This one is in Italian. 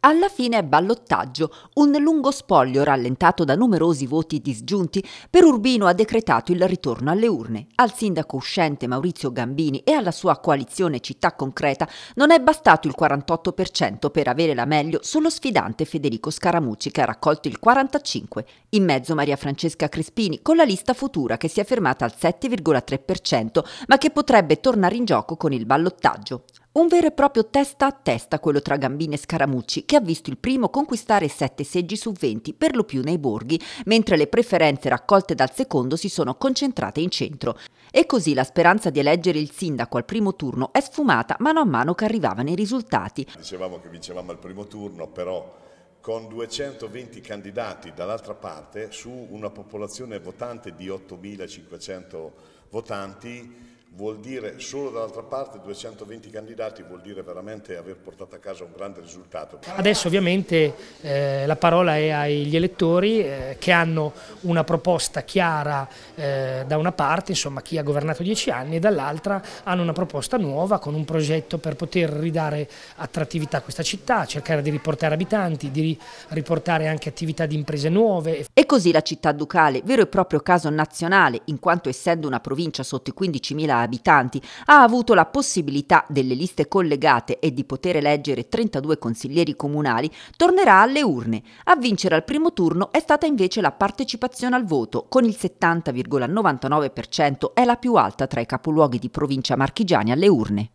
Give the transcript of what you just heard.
Alla fine ballottaggio, un lungo spoglio rallentato da numerosi voti disgiunti, per Urbino ha decretato il ritorno alle urne. Al sindaco uscente Maurizio Gambini e alla sua coalizione Città Concreta non è bastato il 48% per avere la meglio sullo sfidante Federico Scaramucci che ha raccolto il 45%. In mezzo Maria Francesca Crespini con la lista futura che si è fermata al 7,3% ma che potrebbe tornare in gioco con il ballottaggio. Un vero e proprio testa a testa quello tra Gambini e Scaramucci, che ha visto il primo conquistare 7 seggi su 20, per lo più nei borghi, mentre le preferenze raccolte dal secondo si sono concentrate in centro. E così la speranza di eleggere il sindaco al primo turno è sfumata mano a mano che arrivavano i risultati. Dicevamo che vincevamo al primo turno, però con 220 candidati dall'altra parte su una popolazione votante di 8.500 votanti vuol dire solo dall'altra parte 220 candidati vuol dire veramente aver portato a casa un grande risultato. Adesso ovviamente eh, la parola è agli elettori eh, che hanno una proposta chiara eh, da una parte, insomma chi ha governato dieci anni e dall'altra hanno una proposta nuova con un progetto per poter ridare attrattività a questa città, cercare di riportare abitanti, di riportare anche attività di imprese nuove. E così la città ducale, vero e proprio caso nazionale in quanto essendo una provincia sotto i 15.000 abitanti, ha avuto la possibilità delle liste collegate e di poter eleggere 32 consiglieri comunali, tornerà alle urne. A vincere al primo turno è stata invece la partecipazione al voto, con il 70,99% è la più alta tra i capoluoghi di provincia marchigiani alle urne.